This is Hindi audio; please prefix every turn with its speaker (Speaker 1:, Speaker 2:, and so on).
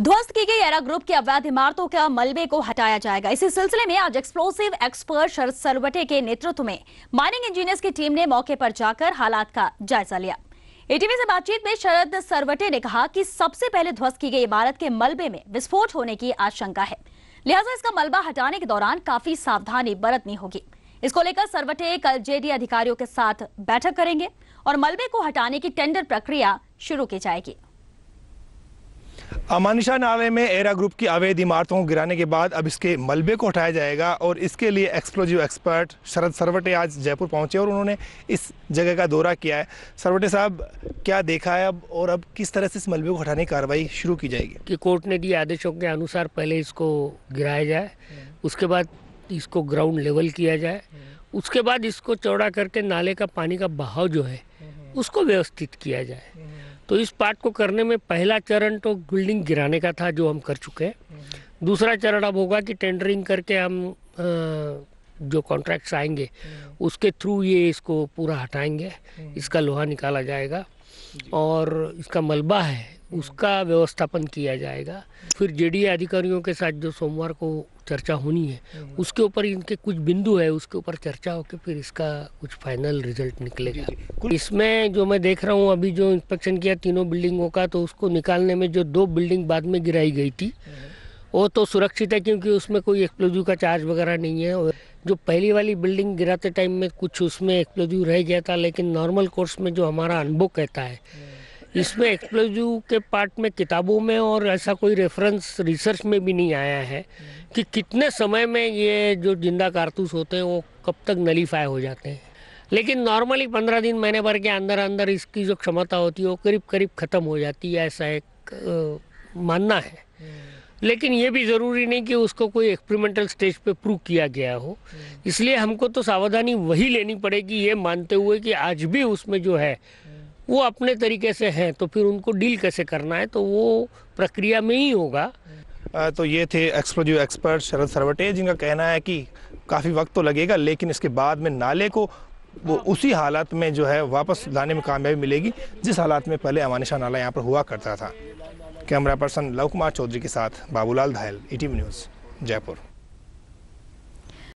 Speaker 1: ध्वस्त की गई एरा ग्रुप की अवैध इमारतों का मलबे को हटाया जाएगा इसी सिलसिले में आज एक्सप्लोसिव एक्सपर्ट शरद सरवटे के नेतृत्व में माइनिंग इंजीनियर्स की टीम ने मौके पर जाकर हालात का जायजा लिया एटीवी से बातचीत में शरद सरवटे ने कहा कि सबसे पहले ध्वस्त की गई इमारत के मलबे में विस्फोट होने की आशंका है लिहाजा इसका मलबा हटाने के दौरान काफी सावधानी बरतनी होगी इसको लेकर सरवटे कल जेडी अधिकारियों के साथ बैठक करेंगे और मलबे को हटाने की टेंडर प्रक्रिया शुरू की जाएगी
Speaker 2: अमानिशा नाले में एरा ग्रुप की अवैध इमारतों को गिराने के बाद अब इसके मलबे को हटाया जाएगा और इसके लिए एक्सप्लोजिव एक्सपर्ट शरद सरवटे आज जयपुर पहुंचे और उन्होंने इस जगह का दौरा किया है सरवटे साहब क्या देखा है अब और अब किस तरह से इस मलबे को हटाने की कार्रवाई शुरू की जाएगी
Speaker 3: कि कोर्ट ने दिए आदेशों के अनुसार पहले इसको गिराया जाए उसके बाद इसको ग्राउंड लेवल किया जाए उसके बाद इसको चौड़ा करके नाले का पानी का बहाव जो है उसको व्यवस्थित किया जाए तो इस पार्ट को करने में पहला चरण तो बिल्डिंग गिराने का था जो हम कर चुके हैं दूसरा चरण अब होगा कि टेंडरिंग करके हम जो कॉन्ट्रैक्ट्स आएंगे उसके थ्रू ये इसको पूरा हटाएंगे हम्म। इसका लोहा निकाला जाएगा और इसका मलबा है उसका व्यवस्थापन किया जाएगा फिर जेडीए अधिकारियों के साथ जो सोमवार को चर्चा होनी है हम्म। उसके ऊपर इनके कुछ बिंदु है उसके ऊपर चर्चा होकर फिर इसका कुछ फाइनल रिजल्ट निकलेगा इसमें जो मैं देख रहा हूँ अभी जो इंस्पेक्शन किया तीनों बिल्डिंगों का तो उसको निकालने में जो दो बिल्डिंग बाद में गिराई गई थी हम्म। वो तो सुरक्षित है क्योंकि उसमें कोई एक्सप्लोजिव का चार्ज वगैरह नहीं है और जो पहली वाली बिल्डिंग गिराते टाइम में कुछ उसमें एक्सप्लोजिव रह गया था लेकिन नॉर्मल कोर्स में जो हमारा अनुभव कहता है हम्म। इसमें एक्सप्लोजिव के पार्ट में किताबों में और ऐसा कोई रेफरेंस रिसर्च में भी नहीं आया है कि कितने समय में ये जो जिंदा कारतूस होते हैं वो कब तक नलीफाई हो जाते हैं लेकिन नॉर्मली पंद्रह दिन महीने भर के अंदर अंदर इसकी जो क्षमता होती है वो करीब करीब ख़त्म हो जाती है ऐसा एक आ, मानना है लेकिन ये भी ज़रूरी नहीं कि उसको कोई एक्सपेरिमेंटल स्टेज पे प्रूव किया गया हो इसलिए हमको तो सावधानी वही लेनी पड़ेगी ये मानते हुए कि आज भी उसमें जो है वो अपने तरीके से हैं तो फिर उनको डील कैसे करना है तो वो प्रक्रिया में ही होगा तो
Speaker 2: ये थे एक्सप्लोजिव एक्सपर्ट शरद सरवटे जिनका कहना है कि काफ़ी वक्त तो लगेगा लेकिन इसके बाद में नाले को वो हाँ। उसी हालात में जो है वापस लाने में कामयाबी मिलेगी जिस हालात में पहले अमानिशा नाला यहाँ पर हुआ करता था कैमरा पर्सन लव कुमार चौधरी के साथ Babulal Dhayal E e news Jaipur